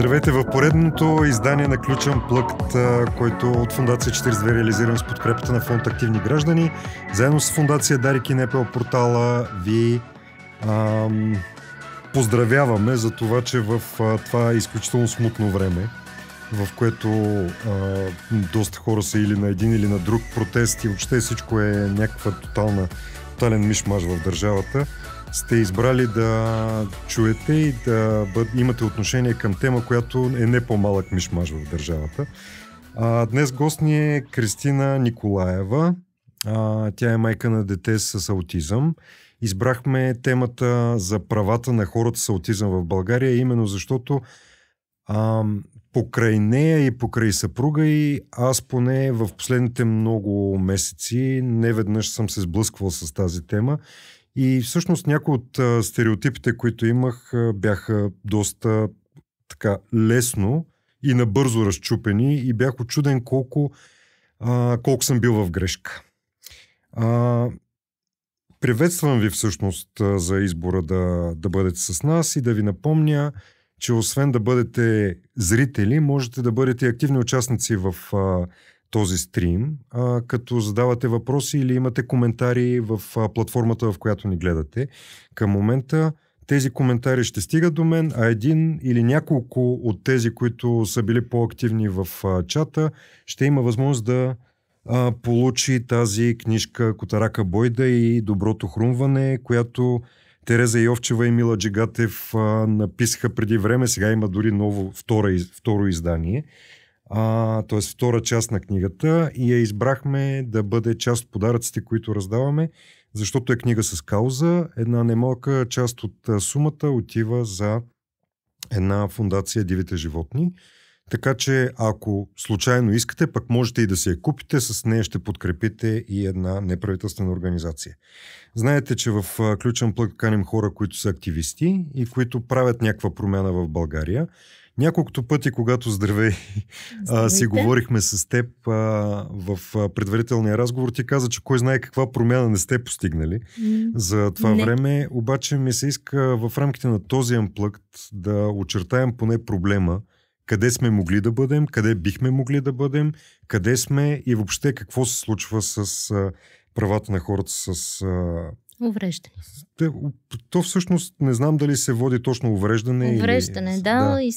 Здравейте в поредното издание на Ключен Плъкт, който от Фундация 42 е реализирам с подкрепата на фонд Активни граждани. Заедно с Фундация Дарик и НПО портала ви ам, поздравяваме за това, че в а, това е изключително смутно време, в което а, доста хора са или на един или на друг протест и въобще всичко е някаква тотална, тотален мишмаш в държавата – сте избрали да чуете и да бъд, имате отношение към тема, която е не по-малък мишмаж в държавата. А, днес гост ни е Кристина Николаева. А, тя е майка на дете с аутизъм. Избрахме темата за правата на хората с аутизъм в България, именно защото а, покрай нея и покрай съпруга и аз поне в последните много месеци неведнъж съм се сблъсквал с тази тема и всъщност някои от а, стереотипите, които имах, а, бяха доста така лесно и набързо разчупени и бях очуден колко, а, колко съм бил в грешка. А, приветствам ви всъщност за избора да, да бъдете с нас и да ви напомня, че освен да бъдете зрители, можете да бъдете активни участници в а, този стрим, а, като задавате въпроси или имате коментари в а, платформата, в която ни гледате. Към момента тези коментари ще стигат до мен, а един или няколко от тези, които са били по-активни в а, чата, ще има възможност да а, получи тази книжка Котарака Бойда и Доброто хрумване, която Тереза Йовчева и Мила Джигатев а, написаха преди време. Сега има дори ново второ, второ издание а, т.е. втора част на книгата и я избрахме да бъде част от подаръците, които раздаваме, защото е книга с кауза. Една немалка част от сумата отива за една фундация Дивите животни. Така че, ако случайно искате, пък можете и да се я купите, с нея ще подкрепите и една неправителствена организация. Знаете, че в Ключен плък каним хора, които са активисти и които правят някаква промяна в България. Няколкото пъти, когато здравей, а, си говорихме с теб а, в а, предварителния разговор, ти каза, че кой знае каква промяна не сте постигнали mm. за това не. време. Обаче ми се иска в рамките на този амплъкт да очертаем поне проблема, къде сме могли да бъдем, къде бихме могли да бъдем, къде сме и въобще какво се случва с а, правата на хората с а, Увреждане. То всъщност не знам дали се води точно увреждане. Увреждане, или... да. да. И...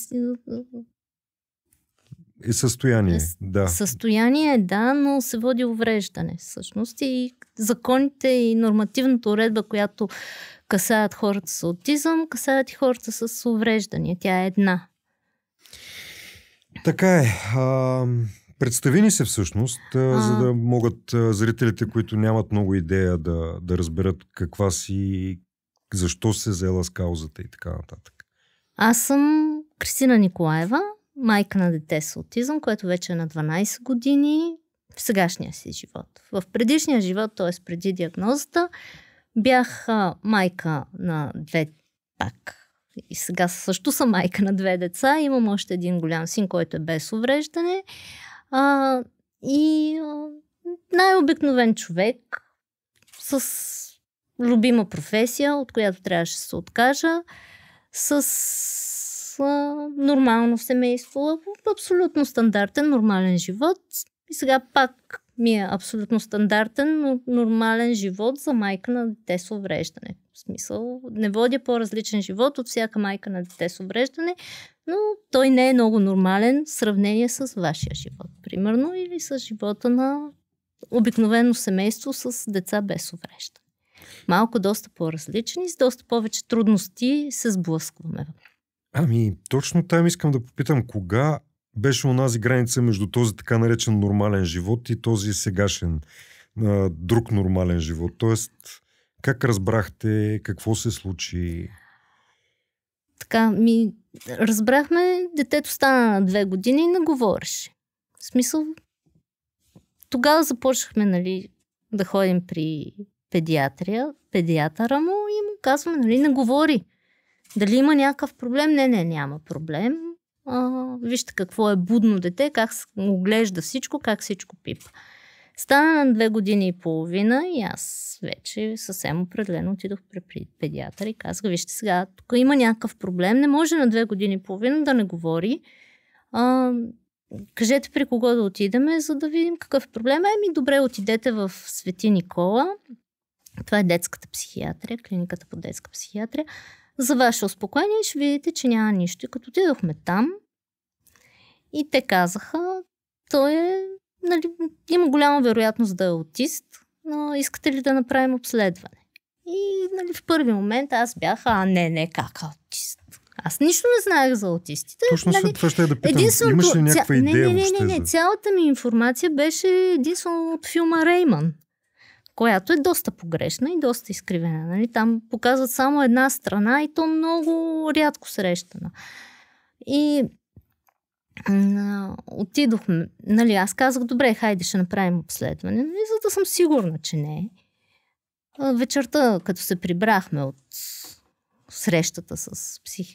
И състояние, да. Състояние, да, но се води увреждане всъщност. И законите и нормативната уредба, която касаят хората с аутизъм, касаят и хората с увреждания. Тя е една. Така е. А, Представи ни се всъщност, а... за да могат зрителите, които нямат много идея да, да разберат каква си, защо се заела с каузата и така нататък. Аз съм Кристина Николаева, майка на дете с аутизъм, което вече е на 12 години в сегашния си живот. В предишния живот, т.е. преди диагнозата, бях майка на две пак. И сега също съм майка на две деца. Имам още един голям син, който е без увреждане. А, и а, най-обикновен човек с любима професия, от която трябваше да се откажа, с а, нормално семейство, абсолютно стандартен, нормален живот. И сега пак ми е абсолютно стандартен, но нормален живот за майка на дете с увреждане. В смисъл, не водя по-различен живот от всяка майка на дете с увреждане, но той не е много нормален в сравнение с вашия живот, примерно, или с живота на обикновено семейство с деца без увреща. Малко доста по-различни, с доста повече трудности се сблъскваме. Ами, точно там искам да попитам, кога беше онази граница между този така наречен нормален живот и този сегашен друг нормален живот? Тоест, как разбрахте, какво се случи? така, ми разбрахме, детето стана на две години и не говореше. В смисъл, тогава започнахме, нали, да ходим при педиатрия, педиатъра му и му казваме, нали, не говори. Дали има някакъв проблем? Не, не, няма проблем. А, вижте какво е будно дете, как оглежда всичко, как всичко пипа. Стана на две години и половина и аз вече съвсем определено отидох при педиатър и казах, вижте сега, тук има някакъв проблем, не може на две години и половина да не говори. А, кажете при кого да отидеме, за да видим какъв е проблем. Еми, добре, отидете в Свети Никола. Това е детската психиатрия, клиниката по детска психиатрия. За ваше успокоение ще видите, че няма нищо. И като отидохме там, и те казаха, той е нали, има голяма вероятност да е аутист, но искате ли да направим обследване? И нали, в първи момент аз бях, а не, не, как аутист? Аз нищо не знаех за аутистите. Точно нали, след това ще я е да питам, единствено, имаш ли някаква ця... идея не, не, не, не, не, цялата ми информация беше единствено от филма Рейман, която е доста погрешна и доста изкривена. Нали? Там показват само една страна и то много рядко срещана. И отидохме, нали, аз казах, добре, хайде, ще направим обследване, и нали, за да съм сигурна, че не Вечерта, като се прибрахме от срещата с псих...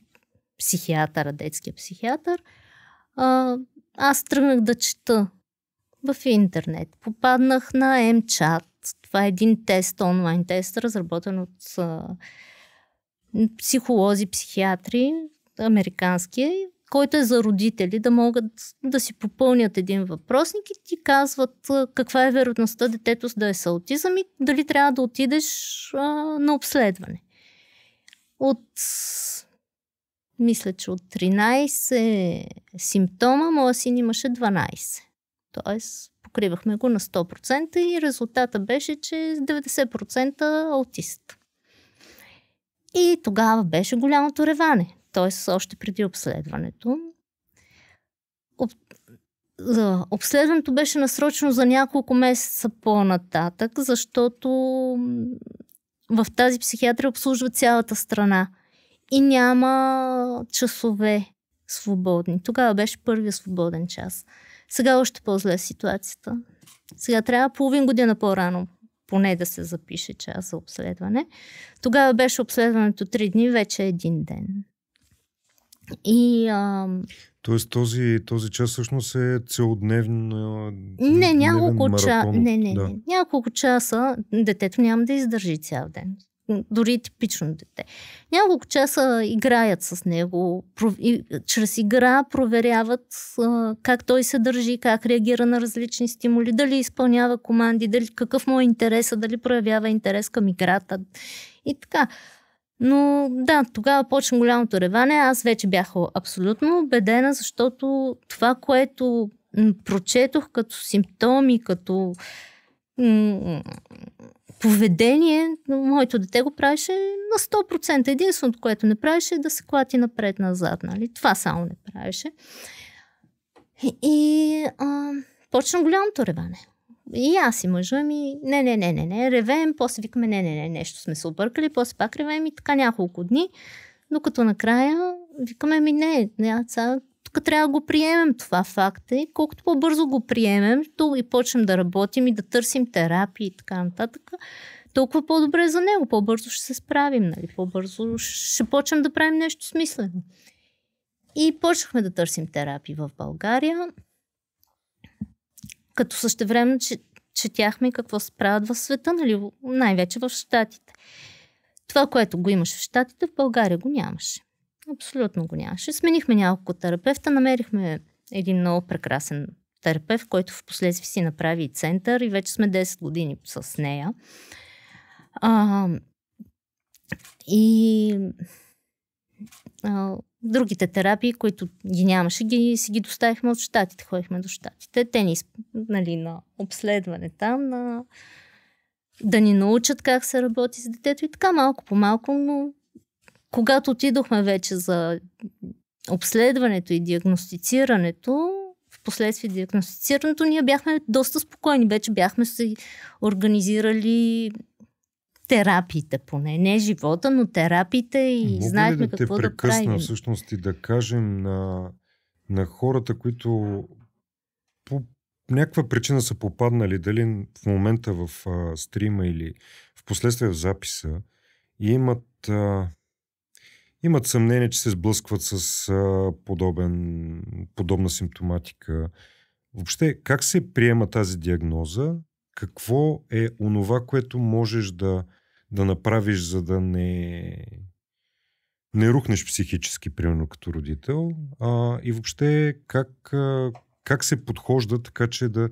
психиатъра, детския психиатър, аз тръгнах да чета в интернет. Попаднах на МЧАТ. Това е един тест, онлайн тест, разработен от психолози, психиатри, американския който е за родители, да могат да си попълнят един въпросник и ти казват каква е вероятността детето да е с аутизъм и дали трябва да отидеш а, на обследване. От, мисля, че от 13 симптома, моя син имаше 12. Тоест, покривахме го на 100% и резултата беше, че 90% аутист. И тогава беше голямото реване т.е. още преди обследването. Об... Обследването беше насрочено за няколко месеца по-нататък, защото в тази психиатрия обслужва цялата страна и няма часове свободни. Тогава беше първия свободен час. Сега още по-зле е ситуацията. Сега трябва половин година по-рано поне да се запише час за обследване. Тогава беше обследването три дни, вече е един ден. И, а... Тоест този, този час всъщност е целодневен Не, няколко, часа. не, не, да. не, няколко часа детето няма да издържи цял ден. Дори типично дете. Няколко часа играят с него, пров... и, чрез игра проверяват а, как той се държи, как реагира на различни стимули, дали изпълнява команди, дали какъв му е интереса, дали проявява интерес към играта и така. Но да, тогава почна голямото реване. Аз вече бях абсолютно убедена, защото това, което прочетох като симптоми, като поведение, моето дете го правеше на 100%. Единственото, което не правеше е да се клати напред-назад. Нали? Това само не правеше. И, и а, почна голямото реване. И аз и мъжа ми, не, не, не, не, не, ревем, после викаме, не, не, не, нещо сме се объркали, после пак ревеем и така няколко дни. но като накрая викаме, ми не, не, сега тук трябва да го приемем това факт и е. Колкото по-бързо го приемем, то и почнем да работим и да търсим терапии и така нататък, толкова по-добре за него. По-бързо ще се справим, нали? По-бързо ще почнем да правим нещо смислено. И почнахме да търсим терапии в България. Като също време четяхме какво се правят в света, нали, най-вече в Штатите. Това, което го имаше в Штатите, в България го нямаше. Абсолютно го нямаше. Сменихме няколко терапевта, намерихме един много прекрасен терапевт, който в последствие си направи и център и вече сме 10 години с нея. А, и другите терапии, които ги нямаше, ги, си ги доставихме от щатите. Ходихме до щатите. Те ни, нали, на обследване там, на... да ни научат как се работи с детето и така малко по малко, но когато отидохме вече за обследването и диагностицирането, в последствие диагностицирането, ние бяхме доста спокойни. Вече бяхме се организирали терапиите, поне не живота, но терапиите и знаехме да какво те да правим. всъщност и да кажем на, на хората, които по някаква причина са попаднали, дали в момента в а, стрима или в последствие в записа, и имат, а, имат съмнение, че се сблъскват с а, подобен, подобна симптоматика. Въобще, как се приема тази диагноза? Какво е онова, което можеш да, да направиш, за да не, не рухнеш психически, примерно като родител. А, и въобще как, как се подхожда така, че да,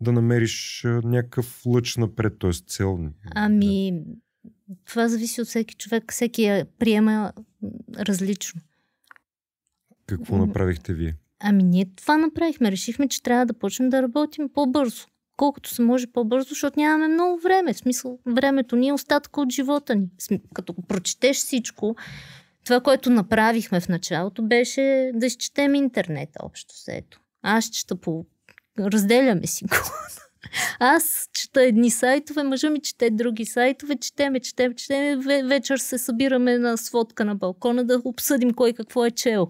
да намериш някакъв лъч напред, т.е. цел. Ами, да. това зависи от всеки човек. Всеки я приема различно. Какво направихте вие? Ами ние това направихме. Решихме, че трябва да почнем да работим по-бързо колкото се може по-бързо, защото нямаме много време. В смисъл, времето ни е остатък от живота ни. Като го прочетеш всичко, това, което направихме в началото, беше да изчетем интернета общо сето. Аз чета по... Разделяме си го. Аз чета едни сайтове, мъжа ми чете други сайтове, четеме, четеме, четеме. Вечер се събираме на сводка на балкона да обсъдим кой какво е чел.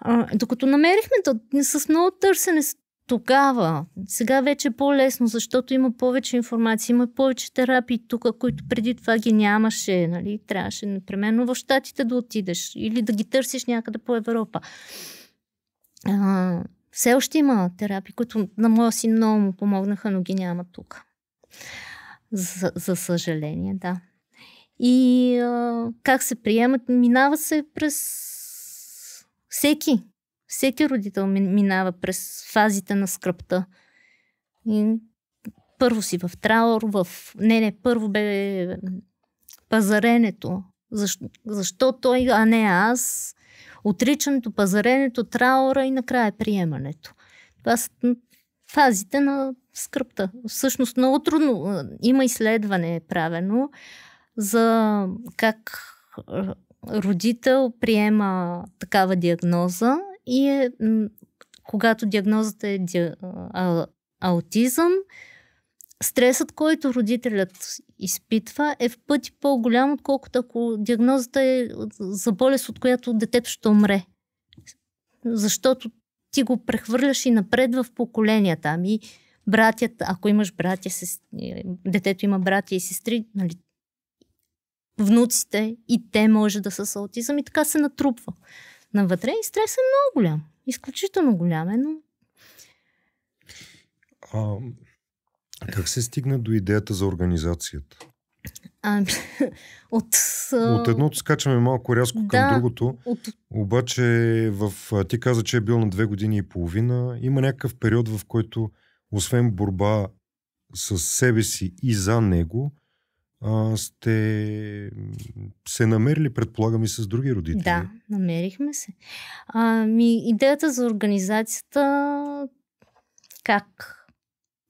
А, докато намерихме то, с много търсене, тогава, сега вече е по-лесно, защото има повече информация, има повече терапии тук, които преди това ги нямаше, нали? Трябваше непременно в Штатите да отидеш или да ги търсиш някъде по Европа. А, все още има терапии, които на моя син много му помогнаха, но ги няма тук. За, за съжаление, да. И а, как се приемат? Минава се през всеки всеки родител минава през фазите на скръпта. И първо си в траур, в... Не, не, първо бе пазаренето. Защо, защо той, а не аз? Отричането, пазаренето, траура и накрая приемането. Това са фазите на скръпта. Всъщност много трудно. Има изследване правено за как родител приема такава диагноза и е, когато диагнозата е ди, а, аутизъм, стресът, който родителят изпитва, е в пъти по-голям, отколкото ако диагнозата е за болест, от която детето ще умре. Защото ти го прехвърляш и напред в поколенията. Ами, братят, ако имаш братя, сест... Е, детето има братя и сестри, нали, внуците и те може да са с аутизъм и така се натрупва навътре и стресът е много голям. Изключително голям е, но... А, как се стигна до идеята за организацията? А, от... от едното скачаме малко рязко да, към другото. От... Обаче в, ти каза, че е бил на две години и половина. Има някакъв период, в който освен борба с себе си и за него, а, сте се намерили, предполагам, и с други родители. Да, намерихме се. А, ми, идеята за организацията, как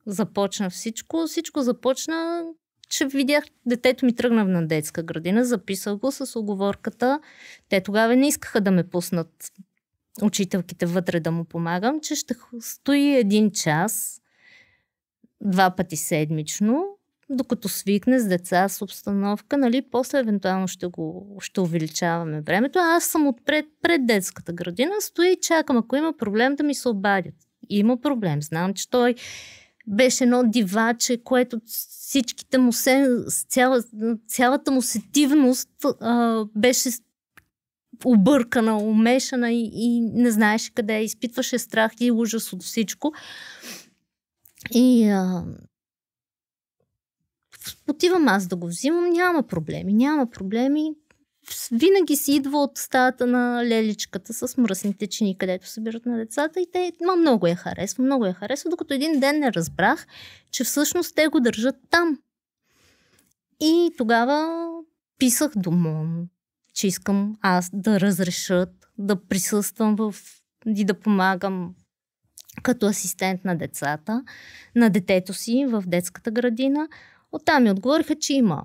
започна всичко? Всичко започна, че видях, детето ми тръгна на детска градина, записах го с оговорката. Те тогава не искаха да ме пуснат учителките вътре да му помагам, че ще стои един час, два пъти седмично, докато свикне с деца, с обстановка, нали, после евентуално ще, го, ще увеличаваме времето. аз съм отпред, пред детската градина, стоя и чакам, ако има проблем да ми се обадят. Има проблем. Знам, че той беше едно диваче, което всичките му се, цяла, цялата му сетивност а, беше объркана, умешана и, и не знаеше къде е. Изпитваше страх и ужас от всичко. И а, отивам аз да го взимам, няма проблеми, няма проблеми. Винаги си идва от стаята на леличката с мръсните чини, където събират на децата и те но много я харесва, много я харесва, докато един ден не разбрах, че всъщност те го държат там. И тогава писах до МОН, че искам аз да разрешат да присъствам в и да помагам като асистент на децата, на детето си в детската градина. Оттам ми отговориха, че има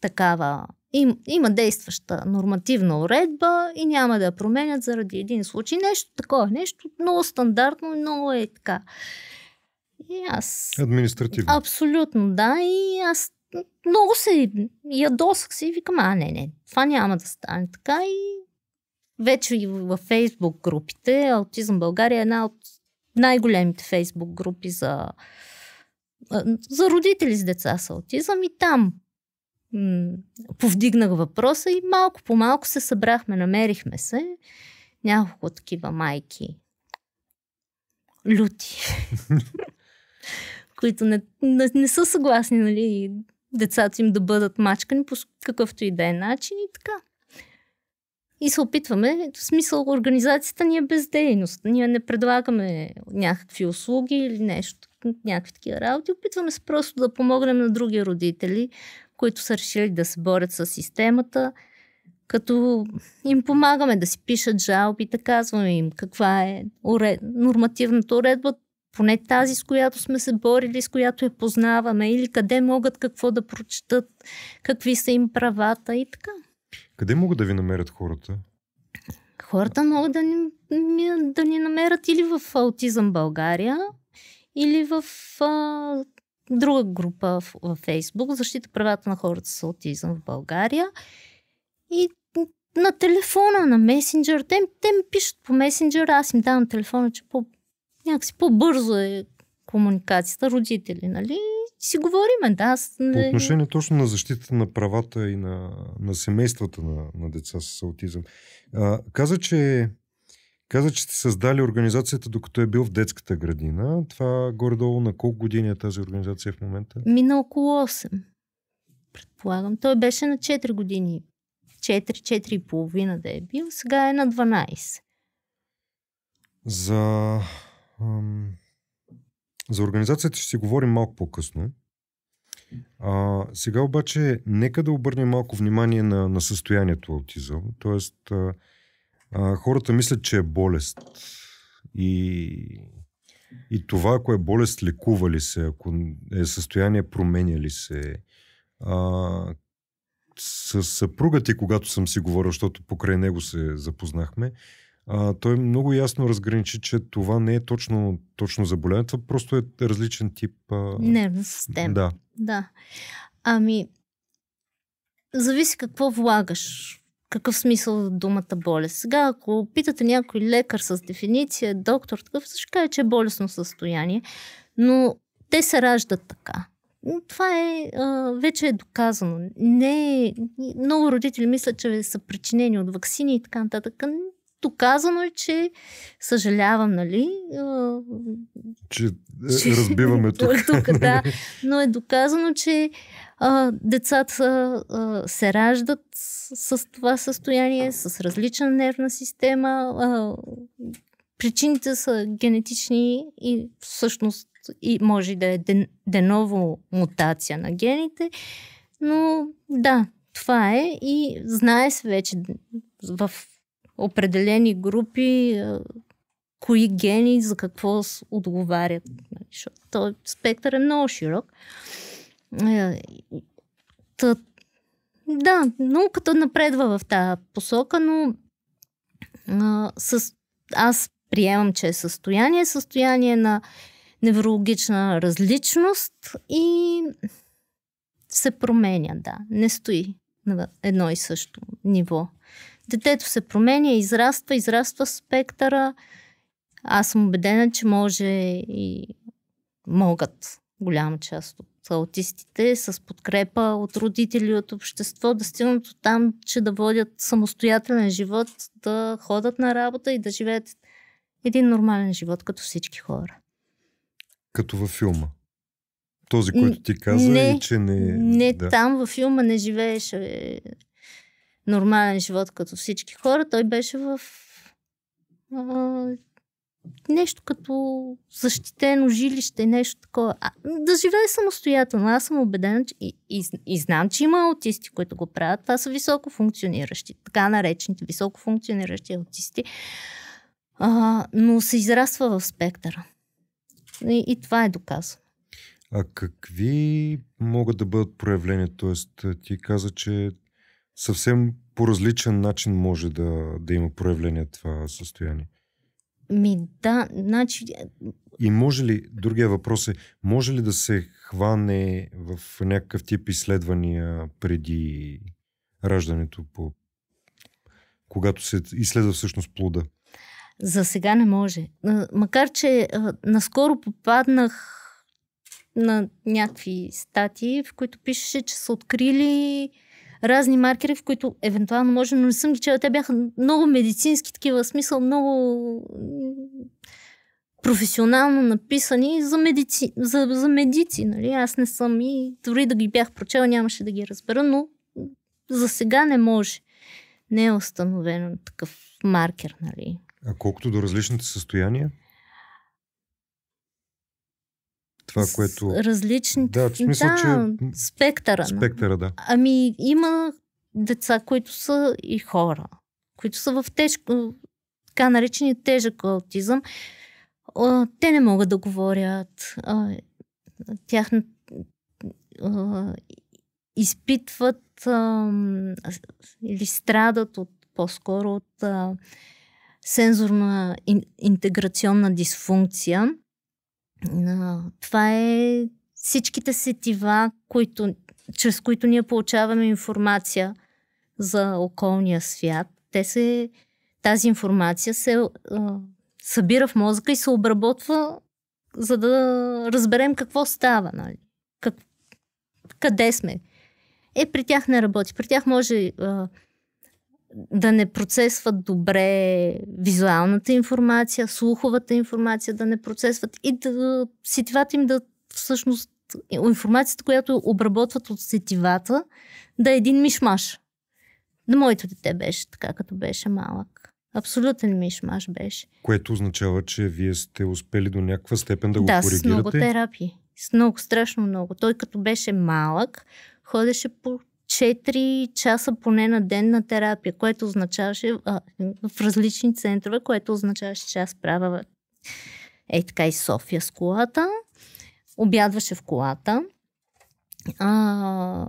такава, им, има действаща нормативна уредба и няма да я променят заради един случай. Нещо такова, нещо много стандартно и много е така. И аз... Административно. Абсолютно, да. И аз много се ядосах си и викам, а не, не, това няма да стане така и вече и във фейсбук групите, Аутизъм България е една от най-големите фейсбук групи за за родители с деца с аутизъм и там м- повдигнах въпроса и малко по малко се събрахме, намерихме се. Няколко такива майки. Люти. които не, не, не са съгласни, нали, децата им да бъдат мачкани по какъвто и да е начин и така. И се опитваме, в смисъл организацията ни е бездейност, ние не предлагаме някакви услуги или нещо някакви такива работи. Опитваме се просто да помогнем на други родители, които са решили да се борят с системата, като им помагаме да си пишат жалби, да казваме им каква е уред... нормативната уредба, поне тази, с която сме се борили, с която я познаваме, или къде могат какво да прочитат, какви са им правата и така. Къде могат да ви намерят хората? Хората могат да ни, да ни намерят или в Аутизъм България, или в а, друга група в, в Фейсбук, защита правата на хората с аутизъм в България. И на телефона, на месенджер, те, те ми пишат по месенджер, аз им давам телефона, че по, някакси по-бързо е комуникацията, родители, нали? си говориме, да. Аз... По отношение точно на защитата на правата и на, на семействата на, на деца с аутизъм. А, каза, че каза, че сте създали организацията, докато е бил в детската градина. Това горе-долу на колко години е тази организация в момента? Мина около 8. Предполагам. Той беше на 4 години. 4-4,5 да е бил. Сега е на 12. За, ам, за организацията ще си говорим малко по-късно. А, сега обаче, нека да обърнем малко внимание на, на състоянието аутизъм. Тоест, а, а, хората мислят, че е болест. И, и това, ако е болест, лекува ли се, ако е състояние, променя ли се. А, с съпруга ти, когато съм си говорил, защото покрай него се запознахме, а, той много ясно разграничи, че това не е точно, точно заболяване, това просто е различен тип... А... Нервна система. Да. да. Ами, зависи какво влагаш какъв смисъл думата болест. Сега, ако питате някой лекар с дефиниция, доктор, такъв, ще каже, че е болесно състояние, но те се раждат така. Това е, а, вече е доказано. Не, е, много родители мислят, че са причинени от вакцини и така нататък доказано е, че съжалявам, нали? Че, е, че разбиваме е тук. тук да, но е доказано, че а, децата а, се раждат с, с това състояние, с различна нервна система. А, причините са генетични и всъщност и може да е деново деново мутация на гените, но да, това е и знае се вече в определени групи, кои гени за какво отговарят. Нали, защото този спектър е много широк. да, науката напредва в тази посока, но а, с, аз приемам, че е състояние, състояние на неврологична различност и се променя, да. Не стои на едно и също ниво детето се променя, израства, израства спектъра. Аз съм убедена, че може и могат голяма част от аутистите с подкрепа от родители, от общество да стигнат от там, че да водят самостоятелен живот, да ходят на работа и да живеят един нормален живот, като всички хора. Като във филма. Този, който ти каза, не, и че не. Не, да. там във филма не живееше нормален живот като всички хора, той беше в а, нещо като защитено жилище, нещо такова. А, да живее самостоятелно. Аз съм убедена че и, и, и знам, че има аутисти, които го правят. Това са високо функциониращи, така наречените високо функциониращи аутисти. А, но се израства в спектъра. И, и това е доказано. А какви могат да бъдат проявления? Тоест, ти каза, че съвсем по различен начин може да, да има проявление това състояние. Ми да, значи... Е, И може ли, другия въпрос е, може ли да се хване в някакъв тип изследвания преди раждането по когато се изследва всъщност плода? За сега не може. Макар, че наскоро попаднах на някакви статии, в които пишеше, че са открили разни маркери, в които евентуално може, но не съм ги чела. Те бяха много медицински такива, в смисъл много професионално написани за медици, за, за медици нали? Аз не съм и дори да ги бях прочела, нямаше да ги разбера, но за сега не може. Не е установено такъв маркер, нали? А колкото до различните състояния? това, което... Различни... Да, в смисъл, да, че... спектъра. Нали? Спектъра, да. Ами има деца, които са и хора, които са в тежко, така наречени тежък аутизъм. Те не могат да говорят. Тях изпитват или страдат от по-скоро от сензорна интеграционна дисфункция това е всичките сетива, които, чрез които ние получаваме информация за околния свят. Те се, тази информация се а, събира в мозъка и се обработва, за да разберем какво става, нали? Как, къде сме. Е, при тях не работи. При тях може а, да не процесват добре визуалната информация, слуховата информация, да не процесват и да сетивата им да всъщност информацията, която обработват от сетивата, да е един мишмаш. На моето дете беше така, като беше малък. Абсолютен мишмаш беше. Което означава, че вие сте успели до някаква степен да, да го коригирате? Да, с много терапии. С много, страшно много. Той като беше малък, ходеше по 4 часа поне на ден на терапия, което означаваше а, в различни центрове, което означаваше, че аз правя е така и София с колата. Обядваше в колата. А,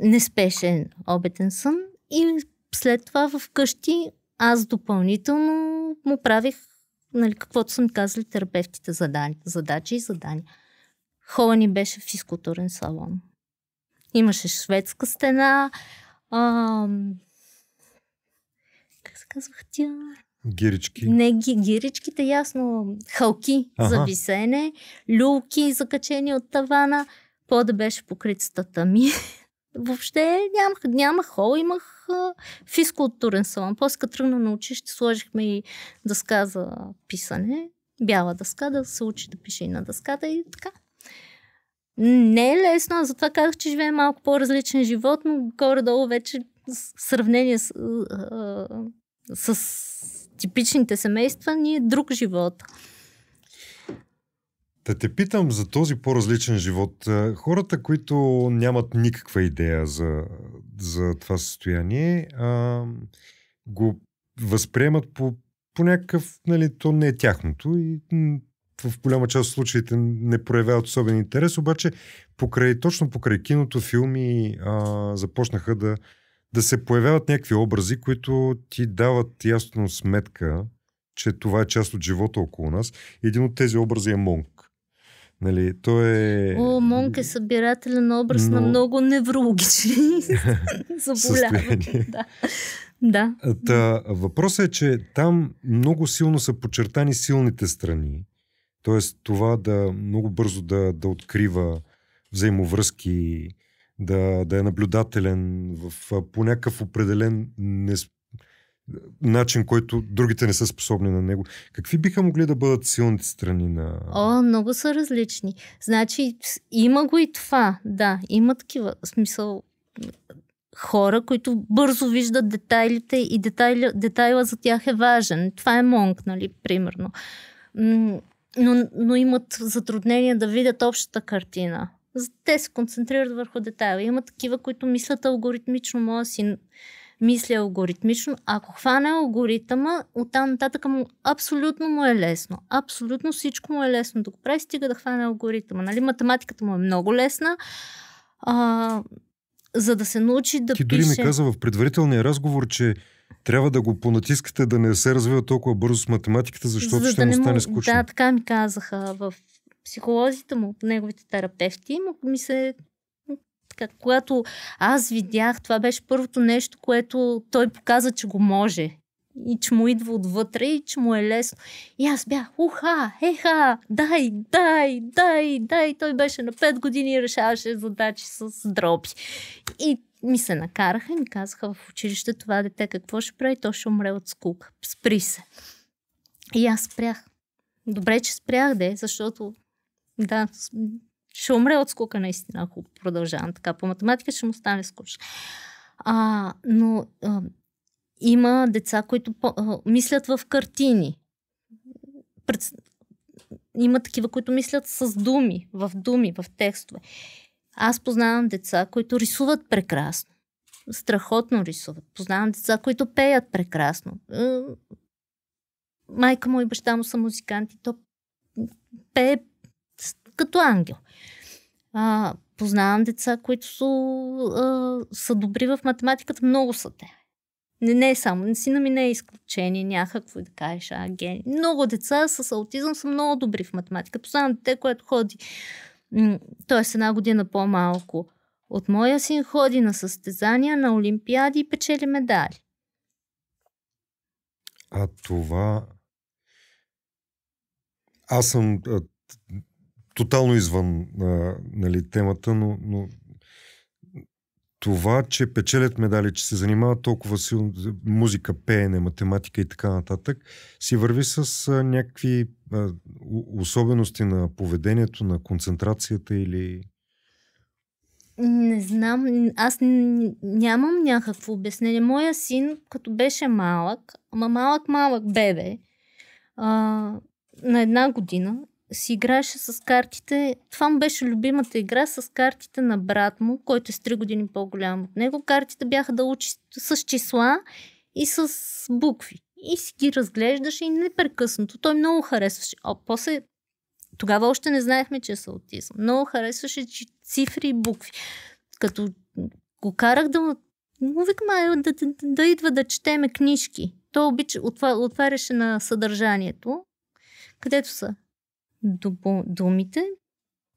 не спеше обеден сън и след това вкъщи аз допълнително му правих нали, каквото съм казали терапевтите задачи и задания. Хола ни беше в физкултурен салон. Имаше шведска стена. А, как се казвах тя? Гирички. Не, ги, гиричките, ясно. Халки ага. за висене, люлки закачени от тавана. Пода беше покрит с татами. Въобще нямах, нямах хол, имах физкултурен салон. После като тръгна на училище, сложихме и дъска за писане. Бяла дъска, да се учи да пише и на дъската и така. Не е лесно, затова казах, че живеем малко по-различен живот, но горе-долу вече в сравнение с, а, с типичните семейства ни е друг живот. Да те питам за този по-различен живот. Е, хората, които нямат никаква идея за, за това състояние, а, го възприемат по, по някакъв, нали, то не е тяхното и в голяма част от случаите не проявяват особен интерес, обаче покрай, точно покрай киното, филми а, започнаха да, да се появяват някакви образи, които ти дават ясно сметка, че това е част от живота около нас. Един от тези образи е Монг. Нали, той е... О, Монк е събирателен образ Но... на много неврологични заболявания. да. да. Та, въпросът е, че там много силно са подчертани силните страни Тоест това да много бързо да, да открива взаимовръзки, да, да е наблюдателен в, по някакъв определен не, начин, който другите не са способни на него. Какви биха могли да бъдат силните страни на... О, много са различни. Значи, има го и това, да. Има такива, смисъл, хора, които бързо виждат детайлите и детайля, детайла за тях е важен. Това е Монк, нали, примерно но, но имат затруднения да видят общата картина. Те се концентрират върху детайла. Има такива, които мислят алгоритмично, моя син мисля алгоритмично. Ако хване алгоритъма, оттам нататък му абсолютно му е лесно. Абсолютно всичко му е лесно да го прави, стига да хване алгоритъма. Нали? Математиката му е много лесна. А, за да се научи да Ти пише... дори ми каза в предварителния разговор, че трябва да го понатискате да не се развива толкова бързо с математиката, защото За да ще му стане скучно. Да, така ми казаха в психолозите му, неговите терапевти, му ми се така, когато аз видях, това беше първото нещо, което той показа, че го може. И че му идва отвътре, и че му е лесно. И аз бях, уха, еха, дай, дай, дай, дай. Той беше на 5 години и решаваше задачи с дроби. И ми се накараха и ми казаха в училище това дете какво ще прави, то ще умре от скука. Спри се. И аз спрях. Добре, че спрях, де, защото да, ще умре от скука наистина, ако продължавам така. По математика ще му стане скучно. А, но а, има деца, които по, а, мислят в картини. Пред, има такива, които мислят с думи, в думи, в текстове. Аз познавам деца, които рисуват прекрасно. Страхотно рисуват. Познавам деца, които пеят прекрасно. Е, майка му и баща му са музиканти. То пее като ангел. А, познавам деца, които са, а, са добри в математиката. Много са те. Не, не е само. Не си на ми не е изключение някакво и да кажеш, а гени. Много деца с аутизъм са много добри в математика. Познавам дете, което ходи т.е. една година по-малко от моя син, ходи на състезания, на олимпиади и печели медали. А това... Аз съм а, тотално извън а, нали, темата, но, но това, че печелят медали, че се занимават толкова силно музика, пеене, математика и така нататък, си върви с а, някакви а, особености на поведението, на концентрацията или... Не знам, аз нямам някакво обяснение. Моя син, като беше малък, ама малък-малък бебе, а, на една година, си играеше с картите. Това му беше любимата игра с картите на брат му, който е с 3 години по-голям от него. Картите бяха да учи с числа и с букви. И си ги разглеждаше и непрекъснато. Той много харесваше. О, после тогава още не знаехме, че е аутизъм. Много харесваше цифри и букви. Като го карах да му викам, да, да, да, да идва да четеме книжки. Той обича, отваряше на съдържанието, където са думите,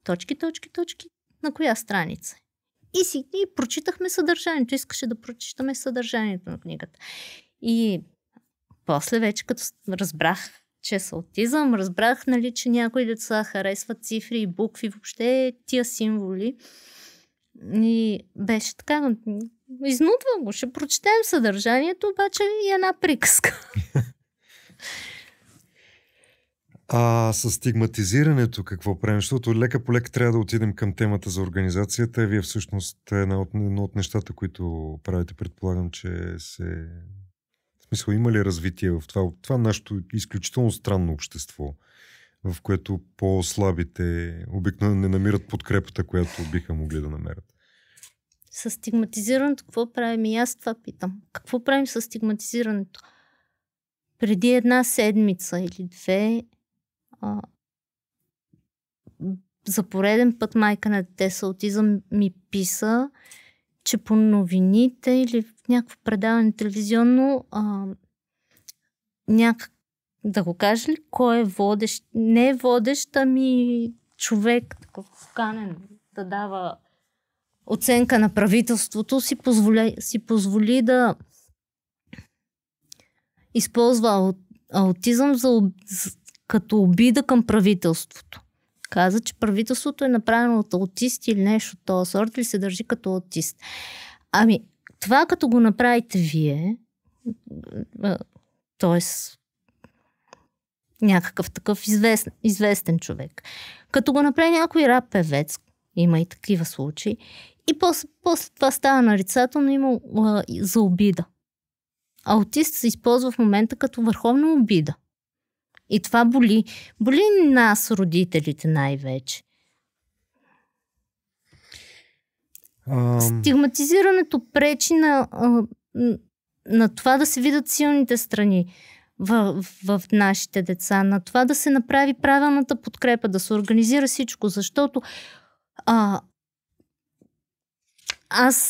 точки, точки, точки, на коя страница. И си и прочитахме съдържанието. Искаше да прочитаме съдържанието на книгата. И после вече, като разбрах, че е са аутизъм, разбрах, нали, че някои деца харесват цифри и букви, въобще тия символи. И беше така, изнудвам го, ще прочетем съдържанието, обаче и една приказка. А с стигматизирането какво правим? Защото лека по лека трябва да отидем към темата за организацията. Вие всъщност е една от, една от нещата, които правите. Предполагам, че се... В смисъл, има ли развитие в това? Това нашето изключително странно общество, в което по-слабите обикновено не намират подкрепата, която биха могли да намерят. С стигматизирането какво правим? И аз това питам. Какво правим с стигматизирането? Преди една седмица или две а, за пореден път майка на дете с аутизъм ми писа, че по новините или в някакво предаване телевизионно а, някак да го кажа ли, кой е водещ, не е водещ, ами човек такъв канен да дава оценка на правителството, си позволи, си позволи да използва аутизъм за, за като обида към правителството. Каза, че правителството е направено от аутист или нещо от този сорт, или се държи като аутист. Ами, това като го направите вие, т.е. някакъв такъв известен, известен човек, като го направи някой рап певец, има и такива случаи, и после, после това става нарицателно, има а, за обида. Аутист се използва в момента като върховна обида. И това боли. Боли нас, родителите, най-вече. Um... Стигматизирането пречи на, на това да се видят силните страни в, в, в нашите деца, на това да се направи правилната подкрепа, да се организира всичко, защото а, аз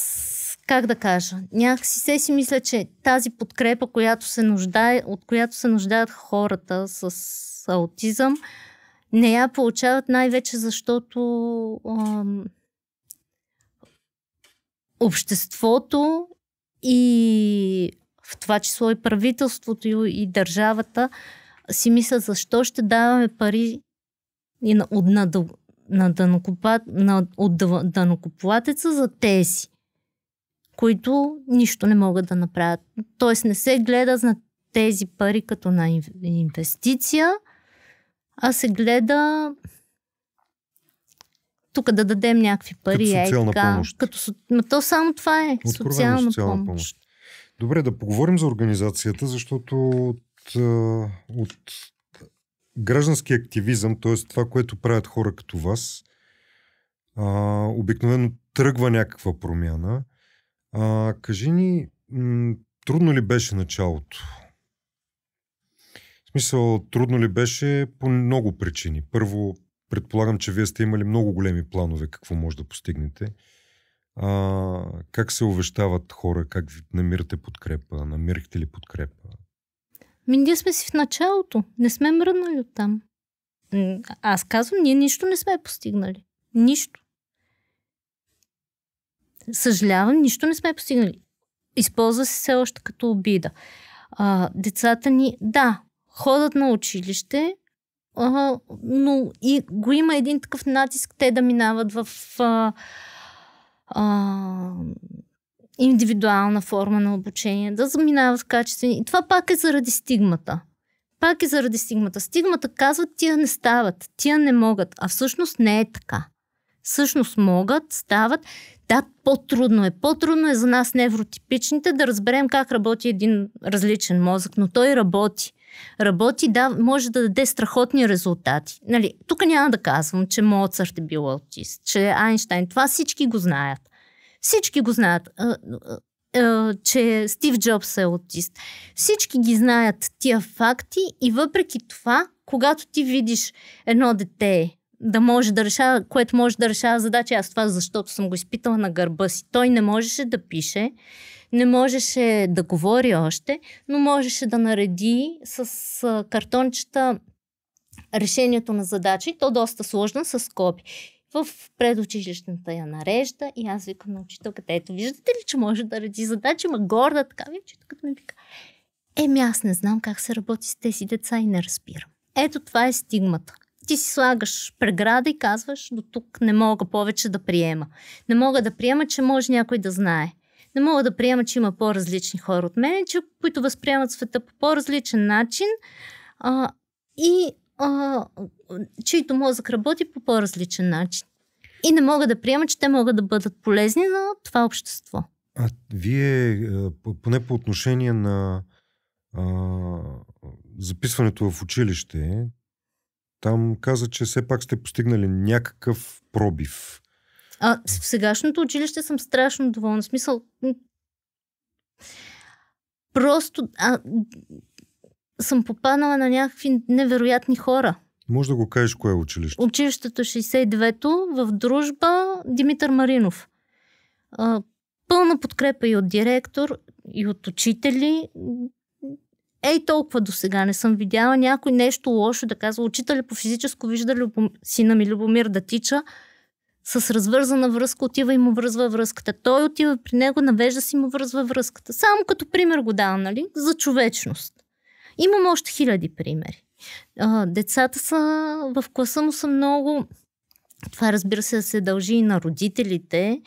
как да кажа, някакси се си мисля, че тази подкрепа, която се нуждае, от която се нуждаят хората с аутизъм, не я получават най-вече, защото ам, обществото и в това число и правителството и, и държавата си мисля защо ще даваме пари и на, от, на, на, на, на, на, от дънокоплатеца за тези които нищо не могат да направят. Тоест не се гледа на тези пари като на инвестиция, а се гледа тук да дадем някакви пари. Като социална е, така, помощ. Като, то само това е. Откровено социална, социална помощ. помощ. Добре, да поговорим за организацията, защото от, от граждански активизъм, т.е. това, което правят хора като вас, обикновено тръгва някаква промяна. А, кажи ни, м- трудно ли беше началото? В смисъл, трудно ли беше по много причини. Първо, предполагам, че вие сте имали много големи планове какво може да постигнете. А, как се увещават хора, как намирате подкрепа, намирахте ли подкрепа? Ми, ние сме си в началото, не сме мръднали оттам. Аз казвам, ние нищо не сме постигнали. Нищо съжалявам, нищо не сме постигнали. Използва се все още като обида. А, децата ни, да, ходят на училище, а, но и го има един такъв натиск те да минават в а, а, индивидуална форма на обучение, да заминават в качествени. И това пак е заради стигмата. Пак е заради стигмата. Стигмата казват, тия не стават, тия не могат. А всъщност не е така. Всъщност могат, стават да, по-трудно е. По-трудно е за нас невротипичните да разберем как работи един различен мозък, но той работи. Работи, да, може да даде страхотни резултати. Нали, тук няма да казвам, че Моцарт е бил аутист, че Айнштайн. Това всички го знаят. Всички го знаят, а, а, а, че Стив Джобс е аутист. Всички ги знаят тия факти и въпреки това, когато ти видиш едно дете да може да решава, което може да решава задача. Аз това, защото съм го изпитала на гърба си. Той не можеше да пише, не можеше да говори още, но можеше да нареди с картончета решението на задача и то доста сложно с копи. В предучилищната я нарежда и аз викам на учителката, ето виждате ли, че може да реди задача, ма горда така. И учителката ми вика, еми аз не знам как се работи с тези деца и не разбирам. Ето това е стигмата ти си слагаш преграда и казваш, до тук не мога повече да приема. Не мога да приема, че може някой да знае. Не мога да приема, че има по-различни хора от мен, че, които възприемат света по по-различен начин а, и а, чието мозък работи по по-различен начин. И не мога да приема, че те могат да бъдат полезни на това общество. А вие, поне по отношение на а, записването в училище, там каза, че все пак сте постигнали някакъв пробив. А в сегашното училище съм страшно доволна. Смисъл, просто а, съм попаднала на някакви невероятни хора. Може да го кажеш кое е училище? Училището 69-то в дружба Димитър Маринов. А, пълна подкрепа и от директор, и от учители. Ей толкова до сега не съм видяла някой нещо лошо да казва. Учителя по физическо вижда Любом... сина ми Любомир да тича с развързана връзка, отива и му връзва връзката. Той отива при него, навежда си му връзва връзката. Само като пример го дава, нали? За човечност. Имам още хиляди примери. Децата са в класа му са много... Това разбира се да се дължи и на родителите,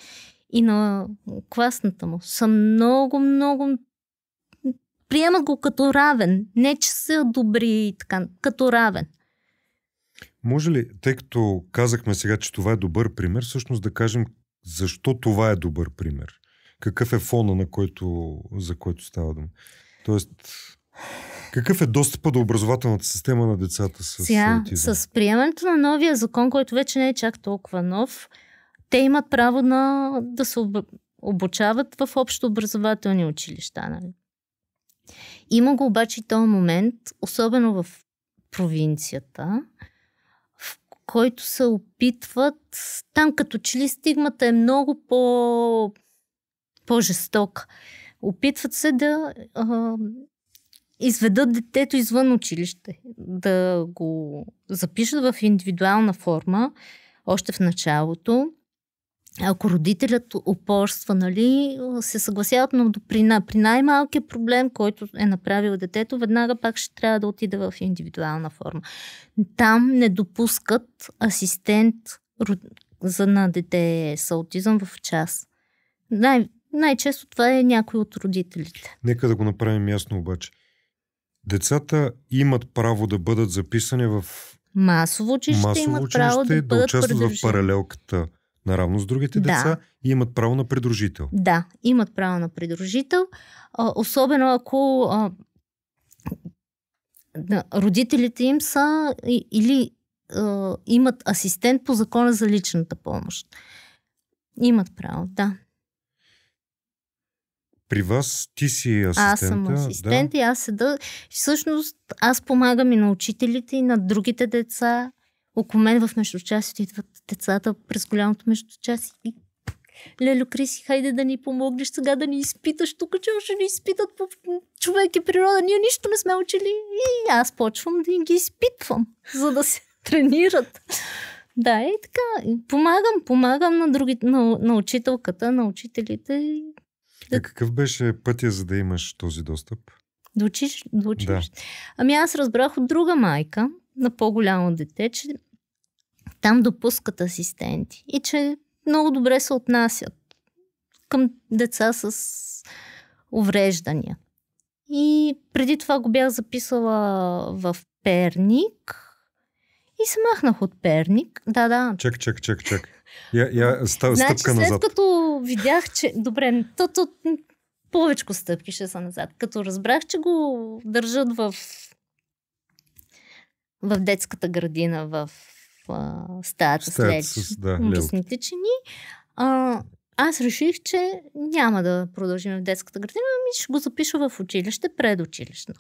и на класната му. Са много, много Приема го като равен. Не, че са добри и така, като равен. Може ли, тъй като казахме сега, че това е добър пример, всъщност да кажем защо това е добър пример? Какъв е фона, на който, за който става дума? Тоест, какъв е достъпа до образователната система на децата с Сега, аутизъм? С приемането на новия закон, който вече не е чак толкова нов, те имат право на, да се обучават в общообразователни училища. Нали? Има го обаче този момент, особено в провинцията, в който се опитват, там като че ли стигмата е много по, по-жестока. Опитват се да а, изведат детето извън училище, да го запишат в индивидуална форма, още в началото, ако родителят опорства, нали, се съгласяват, но при, при най-малкия проблем, който е направил детето, веднага пак ще трябва да отида в индивидуална форма. Там не допускат асистент за на дете с аутизъм в час. Най- най-често това е някой от родителите. Нека да го направим ясно обаче. Децата имат право да бъдат записани в Масово училище Масово имат училище, право да, да участват в паралелката наравно с другите да. деца и имат право на придружител. Да, имат право на придружител. особено ако родителите им са или имат асистент по закона за личната помощ. Имат право, да. При вас ти си асистента. Аз съм асистент да. и аз седа. Всъщност аз помагам и на учителите, и на другите деца, около мен в междучасието идват децата през голямото междучасие и Лелю Криси, хайде да ни помогнеш сега да ни изпиташ тук, че още ни изпитат по човек и природа. Ние нищо не сме учили и аз почвам да ги изпитвам, за да се тренират. Да, и така. Помагам, помагам на, други, на, на учителката, на учителите. А какъв беше пътя, за да имаш този достъп? Да учиш, да учиш. Да. Ами аз разбрах от друга майка на по-голямо дете, че там допускат асистенти и че много добре се отнасят към деца с увреждания. И преди това го бях записала в Перник и се махнах от Перник. Да, да. Чек, чек, чек, чек. Я, я стъп, значи, стъпка след назад. като видях, че... Добре, то, то, повечко стъпки ще са назад. Като разбрах, че го държат в в детската градина в стаята след да, чини. А, аз реших, че няма да продължим в детската градина, ами ще го запиша в училище, предучилищно.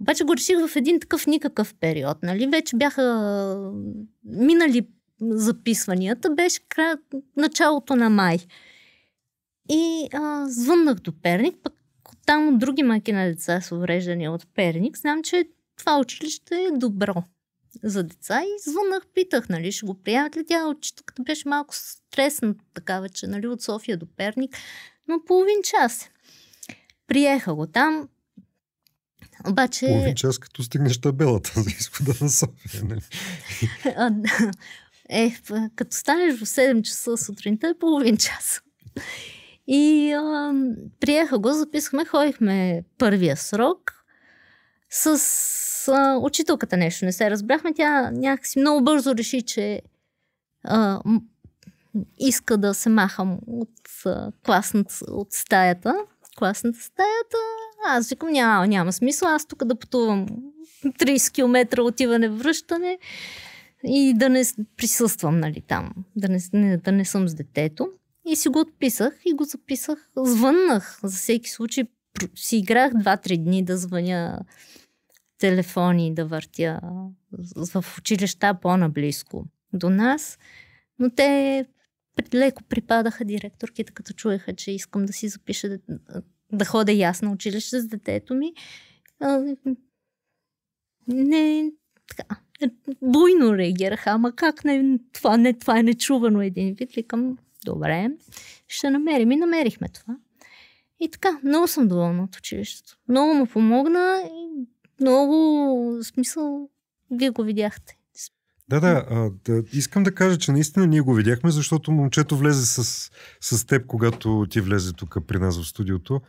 Обаче го реших в един такъв никакъв период. Нали? Вече бяха минали записванията, беше кра... началото на май. И а, звъннах до Перник, пък там от други майки на деца с увреждания от Перник. Знам, че това училище е добро за деца и звънах, питах, нали, ще го приемат ли тя, като беше малко стресна, такава, че нали, от София до Перник, но половин час. Приеха го там, обаче... Половин час, като стигнеш табелата за изхода на София, нали? е, като станеш в 7 часа сутринта е половин час. И а, приеха го, записахме, ходихме първия срок с а, учителката нещо не се разбрахме. Тя някакси много бързо реши, че а, иска да се махам от а, класната, от стаята. Класната стаята. Аз викам, няма, няма смисъл. Аз тук да пътувам 30 км отиване, връщане и да не присъствам нали, там, да не, не, да не съм с детето. И си го отписах и го записах. Звъннах. За всеки случай си играх 2-3 дни да звъня телефони да въртя в училища по-наблизко до нас, но те леко припадаха директорките, като чуеха, че искам да си запиша да, да ходя ясно училище с детето ми. Не, така, буйно реагираха, ама как не, това, не, това е нечувано един вид. Викам, добре, ще намерим. И намерихме това. И така, много съм доволна от училището. Много му помогна и много смисъл. Вие го видяхте. Да, да, а, да. Искам да кажа, че наистина ние го видяхме, защото момчето влезе с, с теб, когато ти влезе тук при нас в студиото.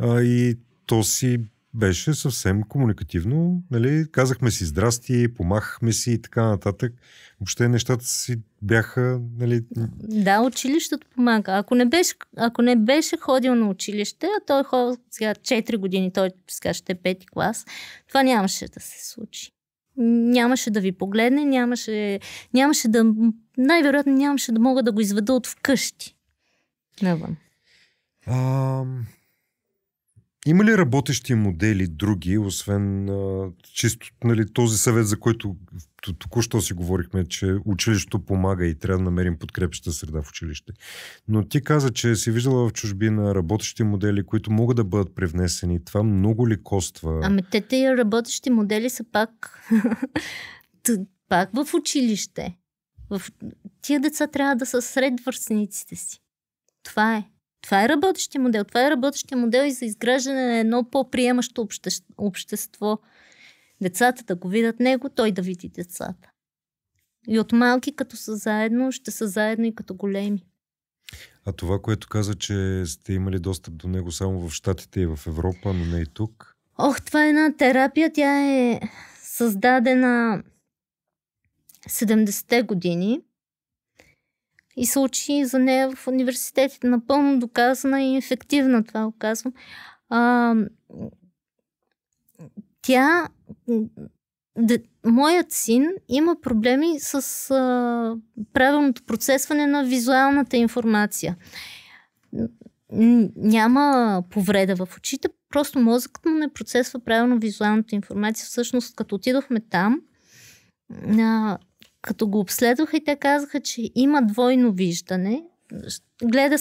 А, и то си беше съвсем комуникативно. Нали? Казахме си здрасти, помахахме си и така нататък. Въобще нещата си бяха... Нали... Да, училището помага. Ако не, беше, ако не беше ходил на училище, а той ходи сега 4 години, той сега ще е 5 клас, това нямаше да се случи. Нямаше да ви погледне, нямаше, нямаше да... Най-вероятно нямаше да мога да го изведа от вкъщи. Навън. А, има ли работещи модели други, освен а, чисто нали, този съвет, за който току-що си говорихме, че училището помага и трябва да намерим подкрепеща среда в училище. Но ти каза, че си виждала в чужбина работещи модели, които могат да бъдат превнесени. Това много ли коства? Ами те тези работещи модели са пак, пак в училище. В... Тия деца трябва да са сред върстниците си. Това е. Това е работещия модел. Това е работещия модел и за изграждане на едно по-приемащо обще... общество. Децата да го видят него, той да види децата. И от малки, като са заедно, ще са заедно и като големи. А това, което каза, че сте имали достъп до него само в Штатите и в Европа, но не и тук? Ох, това е една терапия. Тя е създадена 70-те години и се учи за нея в университетите. Напълно доказана и ефективна, това го казвам. А, тя, де, моят син има проблеми с а, правилното процесване на визуалната информация. Няма повреда в очите, просто мозъкът му не процесва правилно визуалната информация. Всъщност, като отидохме там, а, като го обследваха и те казаха, че има двойно виждане. Гледа,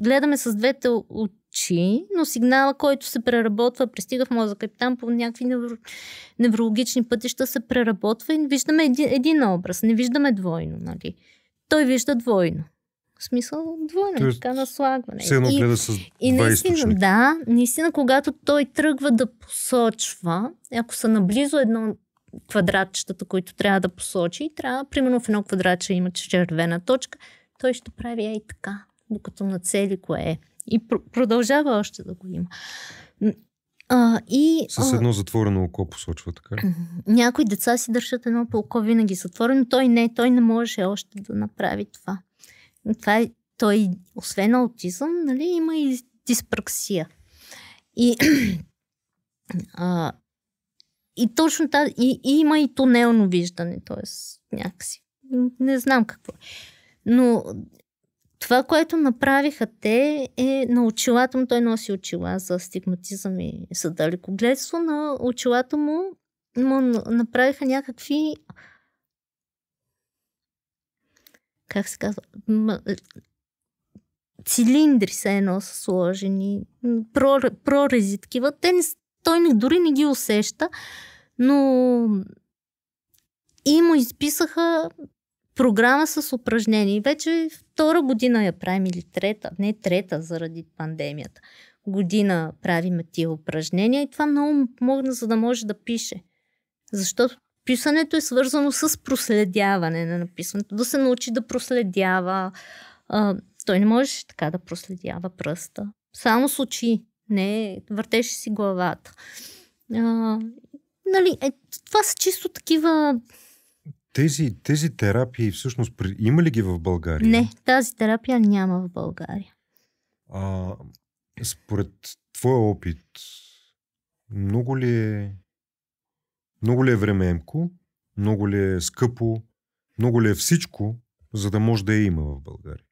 гледаме с двете очи, но сигнала, който се преработва, пристига в мозъка и там по някакви невро, неврологични пътища се преработва и виждаме един, един образ, не виждаме двойно. Нали? Той вижда двойно. В смисъл двойно, е Тоест, така наслагване. Все и, гледа с и, наистина, Да, наистина, когато той тръгва да посочва, ако са наблизо едно квадратчетата, които трябва да посочи. трябва, примерно в едно квадратче има червена точка, той ще прави и така, докато нацели кое е. И пр- продължава още да го има. А, и, С едно а, затворено око посочва така. Някои деца си държат едно око винаги затворено. Той не, той не може още да направи това. Това е, той, освен аутизъм, нали, има и диспраксия. И а, и точно тази, и, и има и тунелно виждане, т.е. някакси. Не знам какво. Е. Но това, което направиха те е на очилата му, той носи очила за стигматизъм и за далекогледство, на очилата му, му направиха някакви как се казва, цилиндри се едно са сложени, прорези такива. Те не, той не, дори не ги усеща, но и му изписаха програма с упражнения. Вече втора година я правим или трета, не трета заради пандемията. Година правиме тия упражнения и това много му помогна, за да може да пише. Защото писането е свързано с проследяване на написането. Да се научи да проследява. А, той не можеше така да проследява пръста. Само с очи не, въртеше си главата. А, нали, е, това са чисто такива тези, тези терапии всъщност има ли ги в България? Не, тази терапия няма в България. А, според твоя опит, много ли е, много ли е времеемко, много ли е скъпо, много ли е всичко, за да може да я има в България?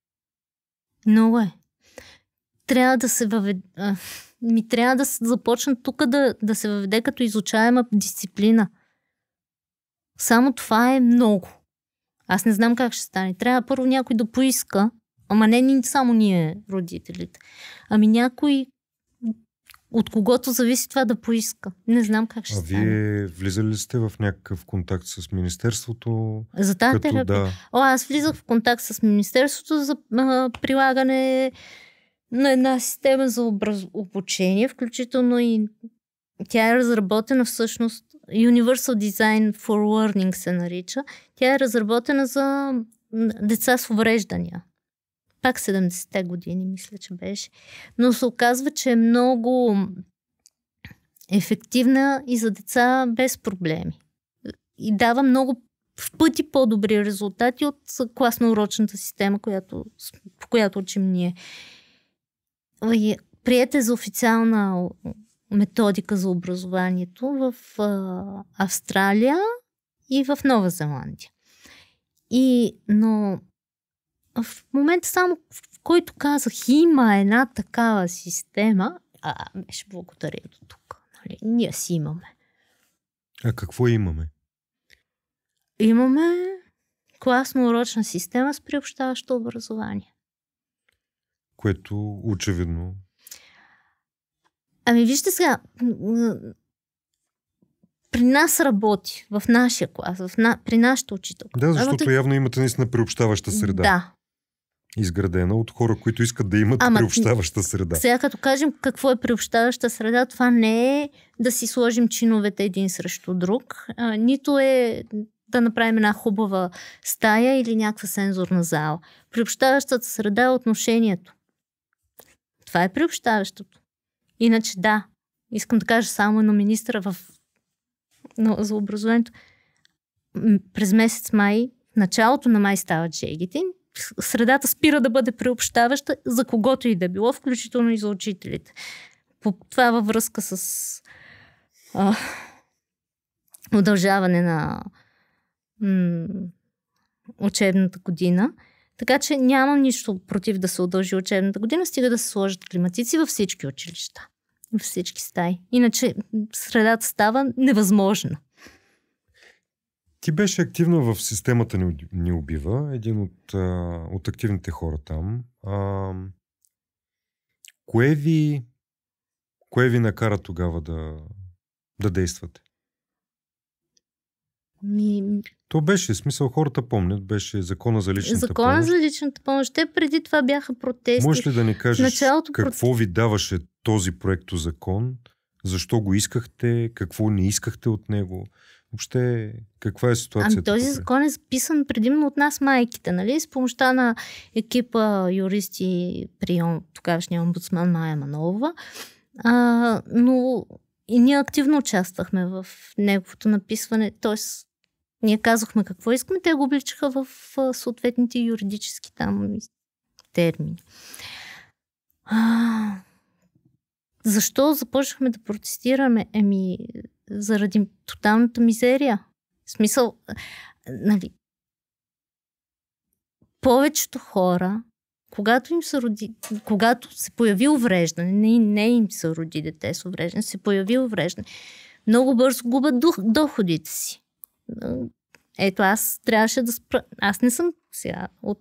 Много е трябва да се въведе... Ми трябва да започне тук да, да се въведе като изучаема дисциплина. Само това е много. Аз не знам как ще стане. Трябва първо някой да поиска, ама не ни, само ние, родителите. Ами някой, от когото зависи това да поиска. Не знам как ще а стане. Вие влизали сте в някакъв контакт с Министерството? За тази като... терапия? Да. О, аз влизах в контакт с Министерството за а, прилагане на една система за образ... обучение, включително и тя е разработена всъщност, Universal Design for Learning се нарича, тя е разработена за деца с увреждания. Пак 70-те години, мисля, че беше. Но се оказва, че е много ефективна и за деца без проблеми. И дава много в пъти по-добри резултати от класно-урочната система, която, по която учим ние приете за официална методика за образованието в Австралия и в Нова Зеландия. И, но в момента само в който казах, има една такава система, а, беше благодаря до тук. Нали? Ние си имаме. А какво имаме? Имаме класно урочна система с приобщаващо образование което очевидно. Ами вижте сега, при нас работи, в нашия клас, в на, при нашата учителка. Да, защото Работа... явно имате наистина приобщаваща среда. Да. Изградена от хора, които искат да имат Ама, приобщаваща среда. Сега като кажем какво е приобщаваща среда, това не е да си сложим чиновете един срещу друг, а, нито е да направим една хубава стая или някаква сензорна зала. Приобщаващата среда е отношението. Това е приобщаващото. Иначе да, искам да кажа само на министра в... Но, за образованието. През месец май, началото на май стават джегите, средата спира да бъде приобщаваща за когото и да било, включително и за учителите. По това е във връзка с а, удължаване на м- учебната година – така че нямам нищо против да се удължи учебната година, стига да се сложат климатици във всички училища, във всички стаи. Иначе средата става невъзможна. Ти беше активна в системата ни, ни убива, един от, от активните хора там. А, кое ви, кое ви накара тогава да, да действате? Ми... То беше, смисъл хората помнят, беше закона за личната закона помощ. Закона за личната помощ. Те преди това бяха протести. Може ли да ни кажеш Началото какво протест... ви даваше този проекто закон? Защо го искахте? Какво не искахте от него? Въобще, каква е ситуацията? Ами, този закон е записан предимно от нас майките, нали? С помощта на екипа юристи при тогавашния омбудсман Майя Манова. А, но и ние активно участвахме в неговото написване, Тоест, ние казахме какво искаме, те го обличаха в съответните юридически там термини. А, защо започнахме да протестираме? Еми, заради тоталната мизерия. В смисъл, нали, повечето хора, когато им се роди, когато се появи увреждане, не, не им се роди дете с увреждане, се появи увреждане, много бързо губят дух, доходите си. Ето аз трябваше да спра... Аз не съм сега от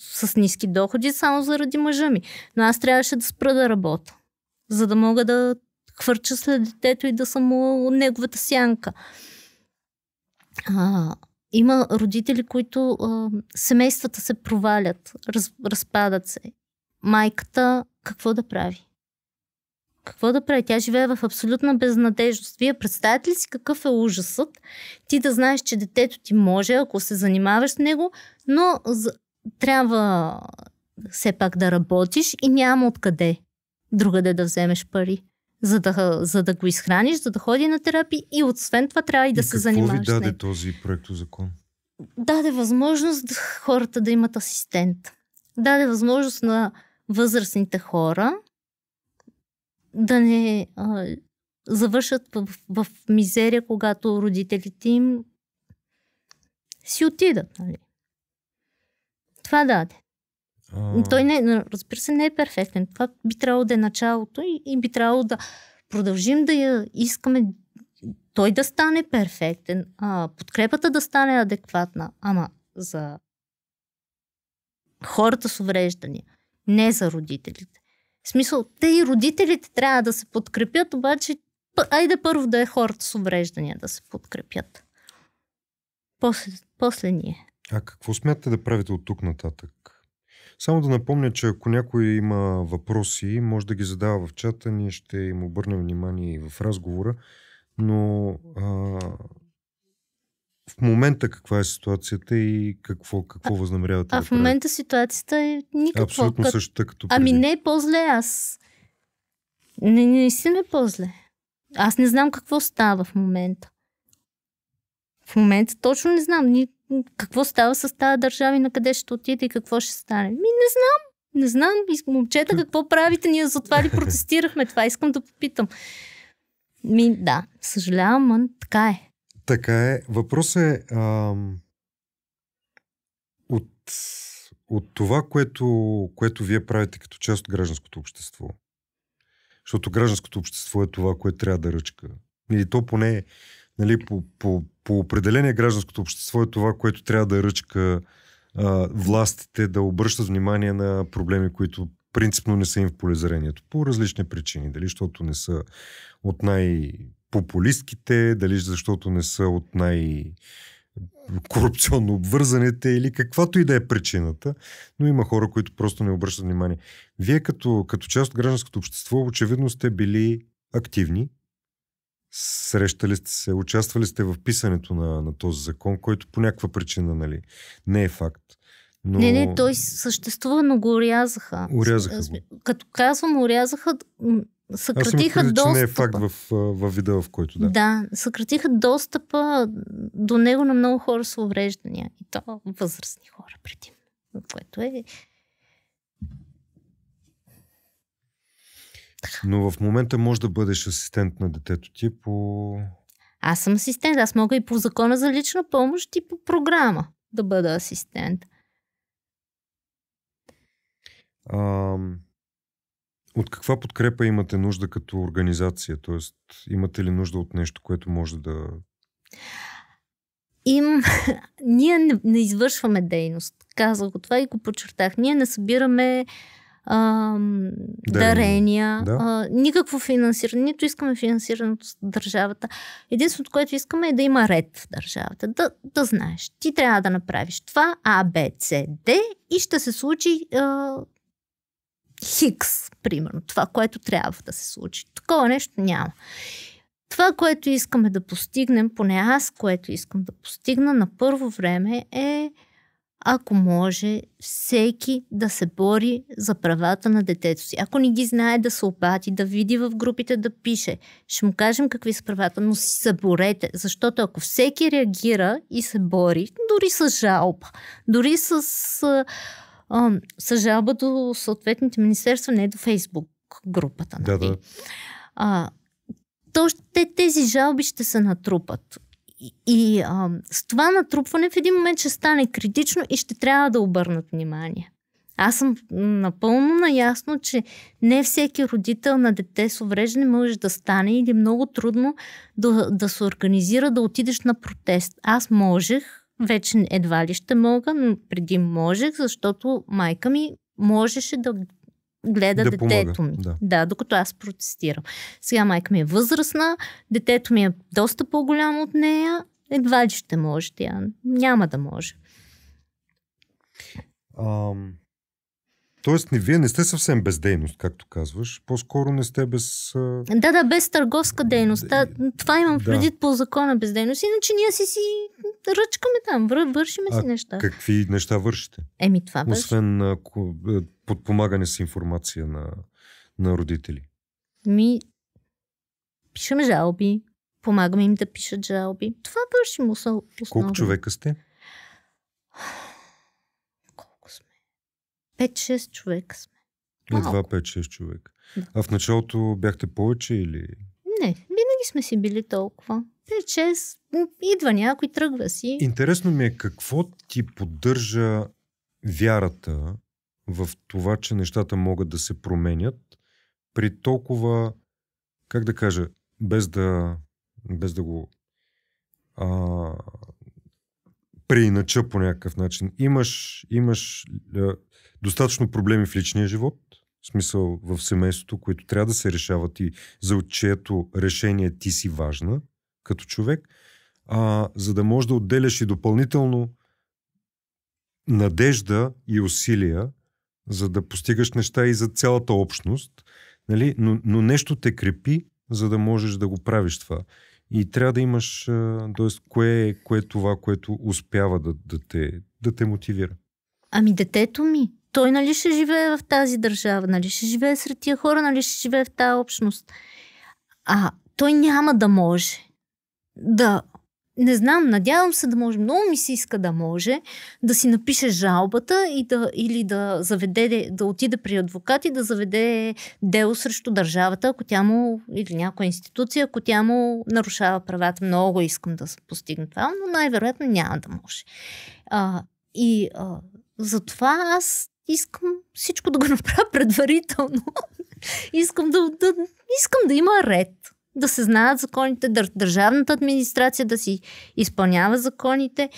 с ниски доходи само заради мъжа ми. Но аз трябваше да спра да работя, за да мога да хвърча след детето и да съм у... неговата сянка. А, има родители, които а, семействата се провалят, раз, разпадат се. Майката какво да прави? Какво да прави? Тя живее в абсолютна безнадежност. Вие представете ли си какъв е ужасът? Ти да знаеш, че детето ти може, ако се занимаваш с него, но трябва все пак да работиш и няма откъде другаде да вземеш пари за да, за да го изхраниш, за да ходи на терапия и освен това трябва и да и се занимаваш. Какво ви даде този проект закон? Даде възможност хората да имат асистент. Даде възможност на възрастните хора да не а, завършат в, в, мизерия, когато родителите им си отидат. Нали? Това даде. А... Той не, разбира се, не е перфектен. Това би трябвало да е началото и, и би трябвало да продължим да я искаме той да стане перфектен, а, подкрепата да стане адекватна, ама за хората с увреждания, не за родителите. В смисъл, те и родителите трябва да се подкрепят, обаче айде първо да е хората с увреждания да се подкрепят. После, после ние. А какво смятате да правите от тук нататък? Само да напомня, че ако някой има въпроси, може да ги задава в чата, ние ще им обърнем внимание и в разговора, но а, в момента каква е ситуацията и какво, какво възнамерявате а да в момента ситуацията е никаква. Абсолютно като... същата като ами преди. Ами не е по-зле аз. Не, си е по-зле. Аз не знам какво става в момента. В момента точно не знам ни, какво става с тази държава и на къде ще отиде и какво ще стане. Ми не знам. Не знам. Момчета, какво правите? Ние затова ли протестирахме? Това искам да попитам. Ми, да, съжалявам, но така е. Така е. Въпрос е а, от, от това, което, което вие правите като част от гражданското общество. Защото гражданското общество е това, което трябва да ръчка. Или то поне нали, по, по, по определение гражданското общество е това, което трябва да ръчка а, властите да обръщат внимание на проблеми, които принципно не са им в полезрението. По различни причини. Дали защото не са от най- популистките, дали защото не са от най- корупционно обвързаните или каквато и да е причината, но има хора, които просто не обръщат внимание. Вие като, като част от гражданското общество очевидно сте били активни, срещали сте се, участвали сте в писането на, на този закон, който по някаква причина нали, не е факт. Но... Не, не, той съществува, но го урязаха. Урязаха го. Като казвам урязаха, съкратиха Аз достъпа. Че не е факт в, в вида, в който да. Да, съкратиха достъпа до него на много хора с увреждания. И то възрастни хора преди. Което е... Но в момента може да бъдеш асистент на детето ти по... Аз съм асистент. Аз мога и по закона за лична помощ и по програма да бъда асистент. Ам... От каква подкрепа имате нужда като организация? Тоест, имате ли нужда от нещо, което може да. Им... Ние не, не извършваме дейност. Казах го това и го подчертах. Ние не събираме ам, дарения, да. а, никакво финансиране, нито искаме финансирането с държавата. Единственото, което искаме е да има ред в държавата. Да, да знаеш, ти трябва да направиш това, А, Б, С, Д и ще се случи а, Хикс, примерно, това, което трябва да се случи. Такова нещо няма. Това, което искаме да постигнем, поне аз, което искам да постигна на първо време е, ако може, всеки да се бори за правата на детето си. Ако не ги знае, да се опати, да види в групите, да пише. Ще му кажем какви са правата, но си се борете, защото ако всеки реагира и се бори, дори с жалба, дори с а, с жалба до съответните министерства, не до Фейсбук групата. Да, нали? да. А, то ще, тези жалби ще се натрупат. И, и а, с това натрупване в един момент ще стане критично и ще трябва да обърнат внимание. Аз съм напълно наясно, че не всеки родител на дете с увреждане може да стане или много трудно да, да се организира, да отидеш на протест. Аз можех, вече едва ли ще мога, но преди можех, защото майка ми можеше да гледа да детето помага, ми. Да. да, докато аз протестирам. Сега майка ми е възрастна, детето ми е доста по-голямо от нея, едва ли ще може тя. Няма да може. Ам, Тоест, не, вие не сте съвсем без дейност, както казваш. По-скоро не сте без... Да, да, без търговска дейност. Да, това имам да. по закона без дейност. Иначе ние си си ръчкаме там, вършиме си а неща. какви неща вършите? Еми това беше. Освен ако, подпомагане с информация на, на родители. Ми, пишем жалби, помагаме им да пишат жалби. Това вършим основно. Колко човека сте? 5-6 човек сме. Малко. Едва 5-6 човек. Да. А в началото бяхте повече или? Не, винаги сме си били толкова. 5-6, идва някой, тръгва си. Интересно ми е какво ти поддържа вярата в това, че нещата могат да се променят при толкова, как да кажа, без да, без да го а, преинача по някакъв начин. Имаш, имаш е, достатъчно проблеми в личния живот, в смисъл в семейството, които трябва да се решават и за чието решение ти си важна като човек, а, за да можеш да отделяш и допълнително надежда и усилия, за да постигаш неща и за цялата общност, нали? но, но нещо те крепи, за да можеш да го правиш това. И трябва да имаш, т.е. кое е, кое е това, което успява да, да, те, да те мотивира? Ами детето ми. Той нали ще живее в тази държава, нали ще живее сред тия хора, нали ще живее в тази общност. А той няма да може да не знам, надявам се да може, много ми се иска да може, да си напише жалбата и да, или да заведе, да отиде при адвокат и да заведе дело срещу държавата, ако тя му, или някоя институция, ако тя му нарушава правата. Много искам да постигна това, но най-вероятно няма да може. А, и а, затова аз искам всичко да го направя предварително. искам, да, да, искам да има ред да се знаят законите, държавната администрация да си изпълнява законите,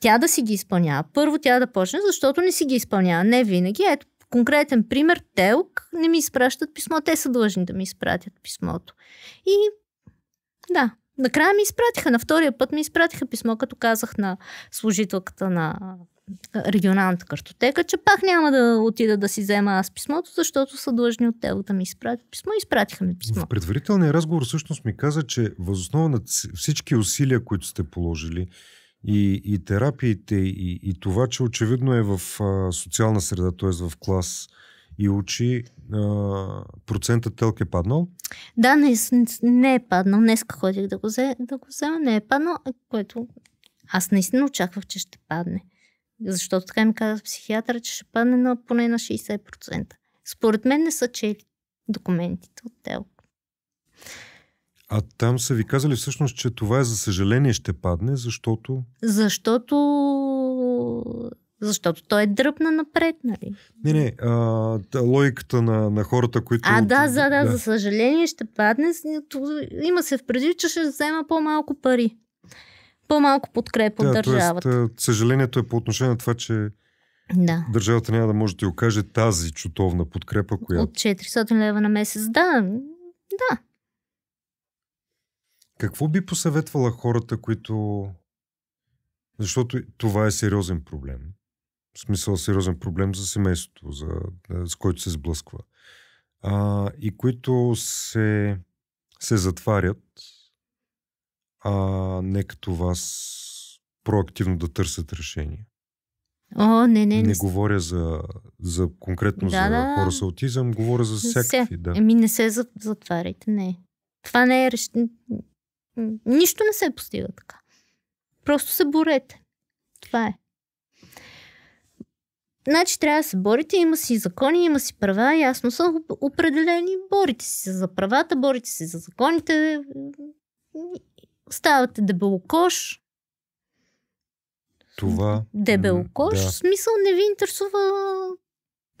тя да си ги изпълнява. Първо тя да почне, защото не си ги изпълнява. Не винаги. Ето, конкретен пример, ТЕЛК не ми изпращат писмо, те са длъжни да ми изпратят писмото. И да, накрая ми изпратиха, на втория път ми изпратиха писмо, като казах на служителката на регионалната картотека, че пак няма да отида да си взема аз писмото, защото са длъжни от тело да ми изпратят писмо и изпратиха ми писмо. В предварителния разговор всъщност ми каза, че възоснова на всички усилия, които сте положили и, и терапиите, и, и това, че очевидно е в а, социална среда, т.е. в клас и учи, а, процентът телк е паднал? Да, не, не е паднал. Днеска ходих да го, взе, да го взема, не е паднал, което аз наистина очаквах, че ще падне. Защото така ми каза психиатъра, че ще падне на поне на 60%. Според мен не са чели документите от тел. А там са ви казали всъщност, че това е за съжаление ще падне, защото... Защото... Защото той е дръпна напред, нали? Не, не, а, логиката на, на хората, които... А, да, за, да, да, за съжаление ще падне. Има се в предвид, че ще взема по-малко пари по-малко подкрепа да, от държавата. Тоест, съжалението е по отношение на това, че да. държавата няма да може да ти окаже тази чутовна подкрепа, която... От 400 лева на месец, да. Да. Какво би посъветвала хората, които... Защото това е сериозен проблем. В смисъл сериозен проблем за семейството, за, е, с който се сблъсква. А, и които се, се затварят а не като вас проактивно да търсят решение. О, не, не. Не, не говоря за, за конкретно да, за да, хора с аутизъм, говоря за всякакви. Да. Еми не се затваряйте, не. Това не е реш... Нищо не се постига така. Просто се борете. Това е. Значи трябва да се борите, има си закони, има си права, ясно са определени. Борите си за правата, борите си за законите Ставате дебелокош. Това. Дебелокош. Да. смисъл не ви интересува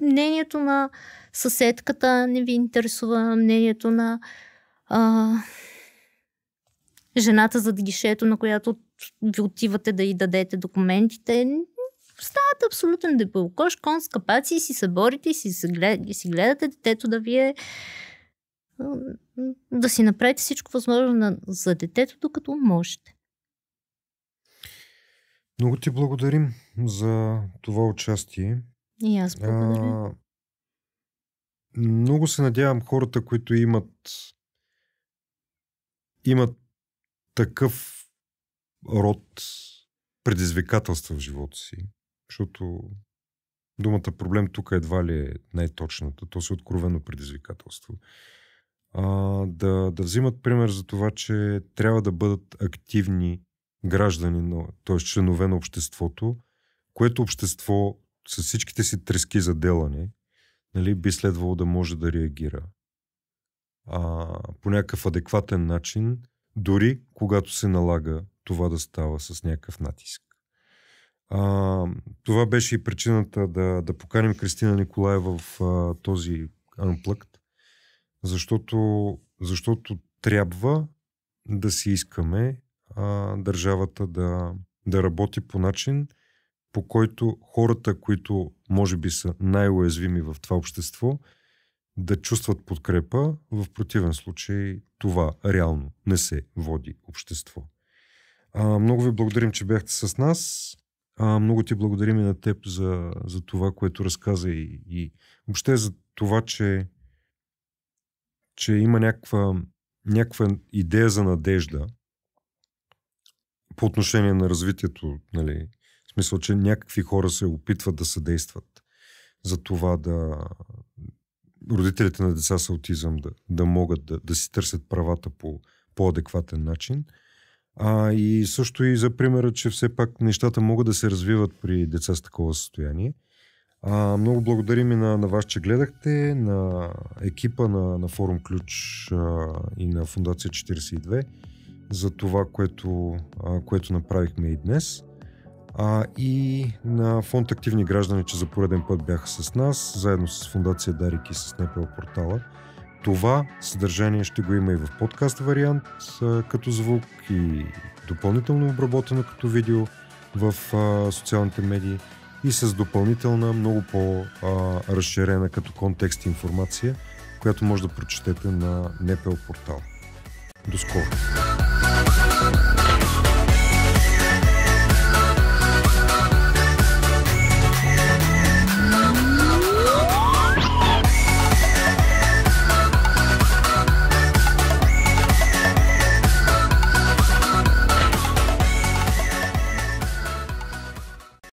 мнението на съседката, не ви интересува мнението на а, жената зад гишето, на която ви отивате да й дадете документите. Ставате абсолютен дебелокош, кон с капаци и си се борите и си, и си гледате детето да ви е да си направите всичко възможно за детето, докато можете. Много ти благодарим за това участие. И аз благодаря. А, много се надявам хората, които имат имат такъв род предизвикателства в живота си, защото думата проблем тук едва ли е най-точната. То се откровено предизвикателство а, да, да взимат пример за това, че трябва да бъдат активни граждани, т.е. членове на обществото, което общество с всичките си трески за делане, нали, би следвало да може да реагира а, по някакъв адекватен начин, дори когато се налага това да става с някакъв натиск. А, това беше и причината да, да поканим Кристина Николаева в а, този анплък. Защото, защото трябва да си искаме а, държавата да, да работи по начин, по който хората, които може би са най-уязвими в това общество, да чувстват подкрепа, в противен случай това реално не се води общество. А, много ви благодарим, че бяхте с нас. А, много ти благодарим и на теб за, за това, което разказа и, и въобще за това, че че има някаква, някаква идея за надежда по отношение на развитието, нали, в смисъл, че някакви хора се опитват да съдействат за това да родителите на деца с аутизъм да, да могат да, да си търсят правата по по-адекватен начин. А, и също и за примера, че все пак нещата могат да се развиват при деца с такова състояние. А, много благодарим и на, на вас, че гледахте, на екипа на, на Форум Ключ а, и на Фундация 42 за това, което, а, което направихме и днес. А, и на фонд Активни граждани, че за пореден път бяха с нас, заедно с Фундация Дарик и с НПО портала. Това съдържание ще го има и в подкаст вариант а, като звук и допълнително обработено като видео в а, социалните медии и с допълнителна, много по-разширена като контекст информация, която може да прочетете на Непел портал. До скоро!